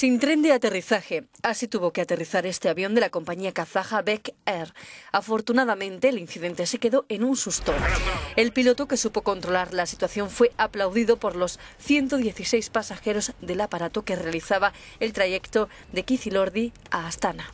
Sin tren de aterrizaje. Así tuvo que aterrizar este avión de la compañía kazaja Beck Air. Afortunadamente, el incidente se quedó en un susto. El piloto que supo controlar la situación fue aplaudido por los 116 pasajeros del aparato que realizaba el trayecto de Kizilordi a Astana.